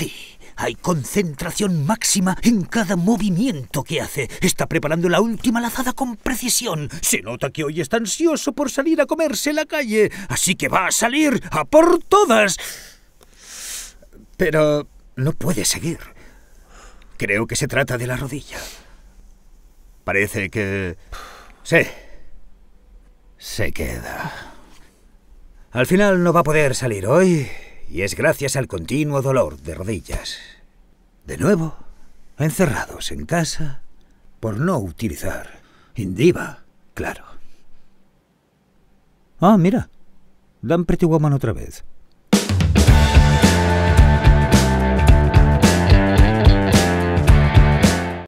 Sí, hay concentración máxima en cada movimiento que hace. Está preparando la última lazada con precisión. Se nota que hoy está ansioso por salir a comerse la calle, así que va a salir a por todas. Pero no puede seguir. Creo que se trata de la rodilla. Parece que... Sí. Se queda. Al final no va a poder salir hoy y es gracias al continuo dolor de rodillas. De nuevo, encerrados en casa por no utilizar Indiva, claro. Ah, mira, dan woman otra vez.